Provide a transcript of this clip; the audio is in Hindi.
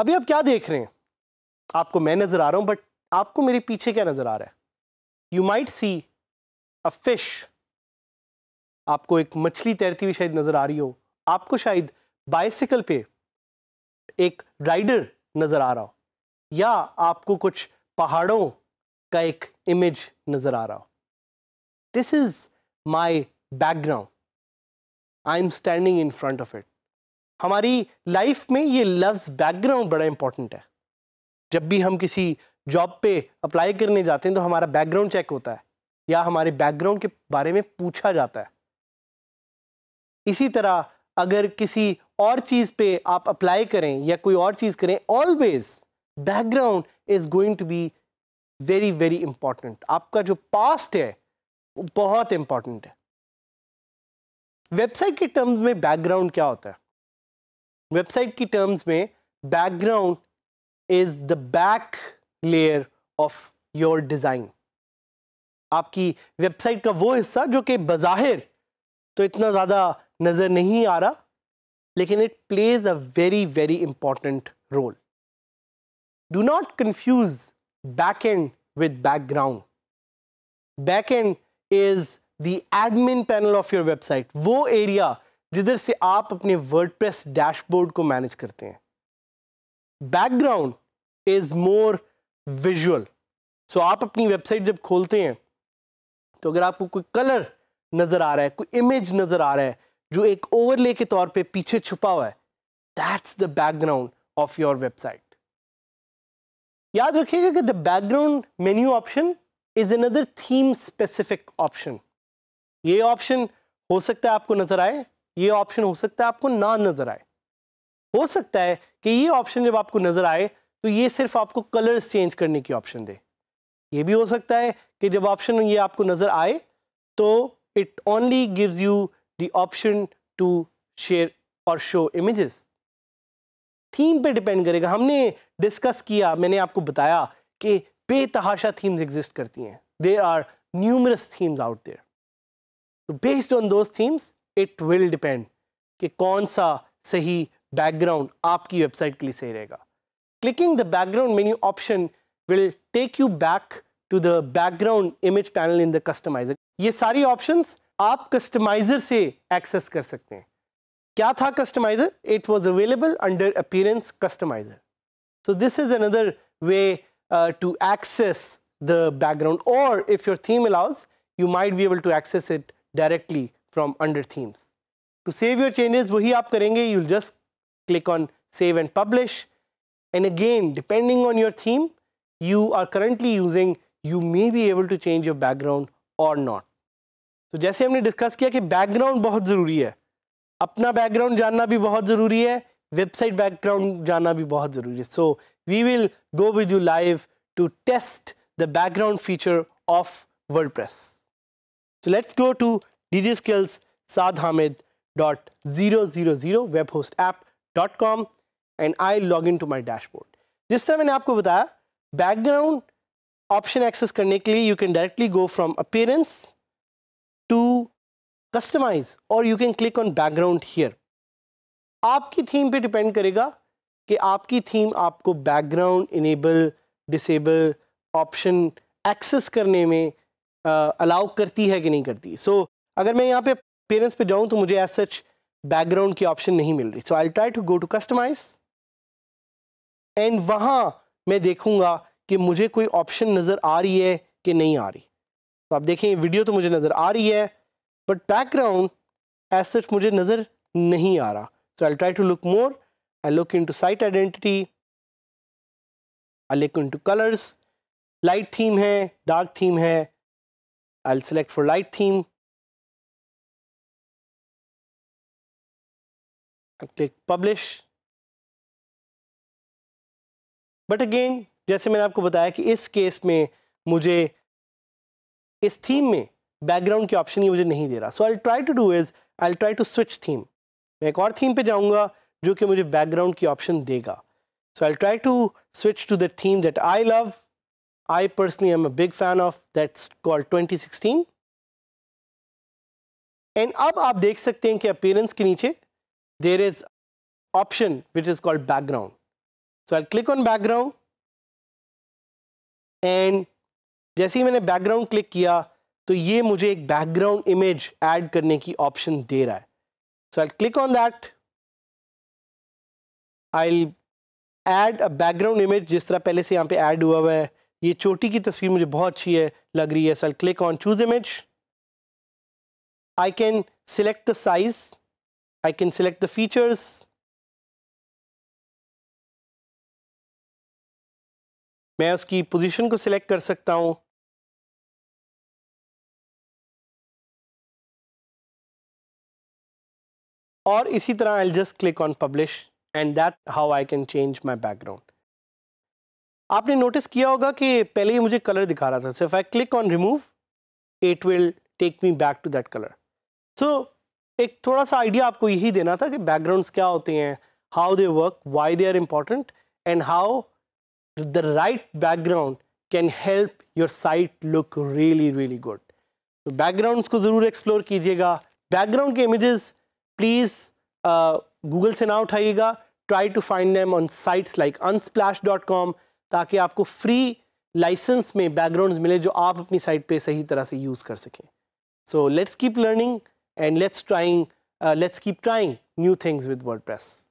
अभी आप क्या देख रहे हैं आपको मैं नजर आ रहा हूं बट आपको मेरे पीछे क्या नजर आ रहा है you might see a fish आपको एक मछली तैरती हुई शायद नज़र आ रही हो आपको शायद बाइसिकल पे एक राइडर नज़र आ रहा हो या आपको कुछ पहाड़ों का एक इमेज नज़र आ रहा हो this is my background I am standing in front of it हमारी लाइफ में ये लफ्ज़ बैकग्राउंड बड़ा इंपॉर्टेंट है जब भी हम किसी जॉब पे अप्लाई करने जाते हैं तो हमारा बैकग्राउंड चेक होता है या हमारे बैकग्राउंड के बारे में पूछा जाता है इसी तरह अगर किसी और चीज़ पे आप अप्लाई करें या कोई और चीज़ करें always background is going to be very very important आपका जो पास्ट है वो बहुत इंपॉर्टेंट है वेबसाइट के टर्म्स में बैकग्राउंड क्या होता है वेबसाइट की टर्म्स में background is the back layer of your design आपकी वेबसाइट का वो हिस्सा जो कि बाहिर तो इतना ज़्यादा नज़र नहीं आ रहा लेकिन it plays a very very important role do not confuse back end with background back end is the admin panel of your website वो एरिया जिधर से आप अपने वर्ड डैशबोर्ड को मैनेज करते हैं background is more visual so आप अपनी वेबसाइट जब खोलते हैं तो अगर आपको कोई कलर नज़र आ रहा है कोई इमेज नज़र आ रहा है जो एक ओवरले के तौर पे पीछे छुपा हुआ है that's the background of your website याद रखिएगा कि the background menu option is another theme specific option ये ऑप्शन हो सकता है आपको नज़र आए ये ऑप्शन हो सकता है आपको ना नज़र आए हो सकता है कि ये ऑप्शन जब आपको नज़र आए तो ये सिर्फ आपको कलर्स चेंज करने की ऑप्शन दे ये भी हो सकता है कि जब ऑप्शन ये आपको नज़र आए तो it only gives you the option to share और शो इमेजेस थीम पे डिपेंड करेगा हमने डिस्कस किया मैंने आपको बताया कि बेतहाशा थीम्स एग्जिस्ट करती हैं there are numerous themes out there तो based on those themes it will depend कि कौन सा सही बैकग्राउंड आपकी वेबसाइट के लिए सही रहेगा clicking the background menu option will take you back to the background image panel in the customizer. These all options you can access from the customizer. What was the customizer? It was available under appearance customizer. So this is another way uh, to access the background or if your theme allows, you might be able to access it directly from under themes. To save your changes, you'll just click on save and publish. And again, depending on your theme, you are currently using you may be able to change your background और नॉट तो जैसे हमने डिस्कस किया कि बैकग्राउंड बहुत ज़रूरी है अपना बैकग्राउंड जानना भी बहुत ज़रूरी है वेबसाइट बैकग्राउंड जानना भी बहुत ज़रूरी है so we will go with you live to test the background feature of world press so let's go to the skills Saad Hamid dot zero zero zero host app dot com and I log in to my dashboard जिस तरह मैंने आपको बताया बैकग्राउंड ऑप्शन एक्सेस करने के लिए you can directly go from appearance to customize और you can click on background here आपकी थीम पे डिपेंड करेगा कि आपकी थीम आपको background enable disable option access करने में अलाउ uh, करती है कि नहीं करती सो so, अगर मैं यहाँ पे पेरेंट्स पे जाऊँ तो मुझे एज सच बैकग्राउंड की ऑप्शन नहीं मिल रही so I try to go to customize and वहाँ मैं देखूँगा कि मुझे कोई ऑप्शन नज़र आ रही है कि नहीं आ रही तो आप देखें वीडियो तो मुझे नज़र आ रही है बट बैकग्राउंड एज सच मुझे नज़र नहीं आ रहा so I try to look more I look into site identity I look into colours light theme है डार्क थीम है I select for light theme click publish but again जैसे मैंने आपको बताया कि इस केस में मुझे इस थीम में बैकग्राउंड की ऑप्शन ही मुझे नहीं दे रहा so I try to do is I try to switch theme मैं एक और थीम पे जाऊंगा जो कि मुझे बैकग्राउंड की ऑप्शन देगा so I try to switch to the theme that I love I personally am a big fan of that's called 2016 and अब आप देख सकते हैं कि अपीयरेंस के नीचे there is option which is called background so I click on background and जैसे ही मैंने बैकग्राउंड क्लिक किया तो ये मुझे एक बैकग्राउंड इमेज ऐड करने की ऑप्शन दे रहा है so I click on that I add a background image जिस तरह पहले से यहाँ पे ऐड हुआ हुआ है ये चोटी की तस्वीर मुझे बहुत अच्छी है लग रही है so I click on choose image I can select the size I can select the features मैं उसकी पोजीशन को सिलेक्ट कर सकता हूँ और इसी तरह I just click on publish and that how I can change my background आपने नोटिस किया होगा कि पहले ही मुझे कलर दिखा रहा था सिर्फ I click on remove it will take me back to that colour so एक थोड़ा सा आइडिया आपको यही देना था कि बैकग्राउंड्स क्या होते हैं how they work why they are important and how the right background can help your site look really really good. तो backgrounds को ज़रूर explore कीजिएगा background के images please uh, Google से ना उठाइएगा try to find them on sites like unsplash.com ताकि आपको free license में backgrounds मिले जो आप अपनी site पे सही तरह से use कर सकें So let's keep learning and let's trying uh, let's keep trying new things with WordPress.